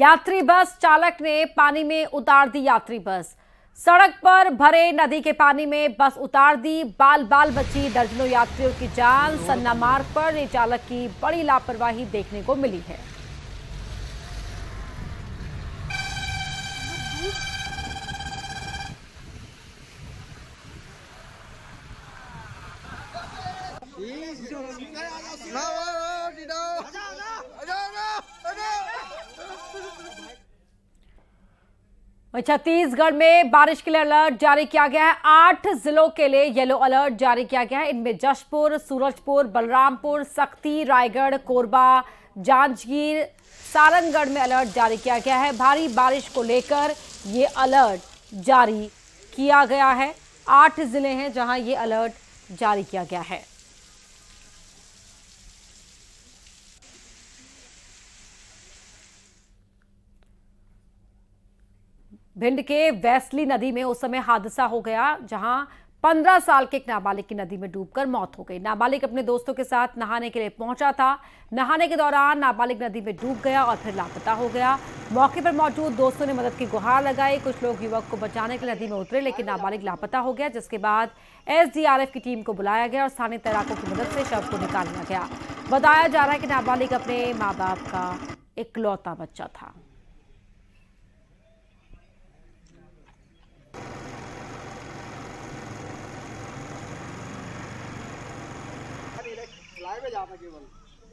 यात्री बस चालक ने पानी में उतार दी यात्री बस सड़क पर भरे नदी के पानी में बस उतार दी बाल बाल बची दर्जनों यात्रियों की जान सन्ना मार्ग पर ये चालक की बड़ी लापरवाही देखने को मिली है ना छत्तीसगढ़ में बारिश के लिए अलर्ट जारी किया गया है आठ जिलों के लिए येलो अलर्ट जारी किया गया है इनमें जशपुर सूरजपुर बलरामपुर सख्ती रायगढ़ कोरबा जांजगीर सारंगढ़ में अलर्ट जारी किया गया है भारी बारिश को लेकर ये अलर्ट जारी किया गया है आठ जिले हैं जहां ये अलर्ट जारी किया गया है भिंड के वैसली नदी में उस समय हादसा हो गया जहां पंद्रह साल के एक नाबालिग की नदी में डूबकर मौत हो गई नाबालिग अपने दोस्तों के साथ नहाने के लिए पहुंचा था नहाने के दौरान नाबालिग नदी में डूब गया और फिर लापता हो गया मौके पर मौजूद दोस्तों ने मदद की गुहार लगाई कुछ लोग युवक को बचाने के लिए नदी में उतरे लेकिन नाबालिग लापता हो गया जिसके बाद एसडीआरएफ की टीम को बुलाया गया और स्थानीय तैराकों की मदद से शव को निकाल लिया गया बताया जा रहा है कि नाबालिग अपने माँ बाप का इकलौता बच्चा था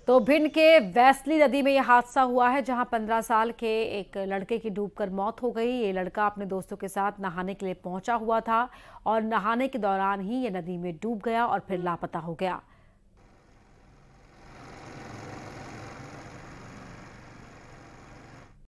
तो भिंड के वैसली नदी में यह हादसा हुआ है जहां 15 साल के एक लड़के की डूबकर मौत हो गई ये लड़का अपने दोस्तों के साथ नहाने के लिए पहुंचा हुआ था और नहाने के दौरान ही ये नदी में डूब गया और फिर लापता हो गया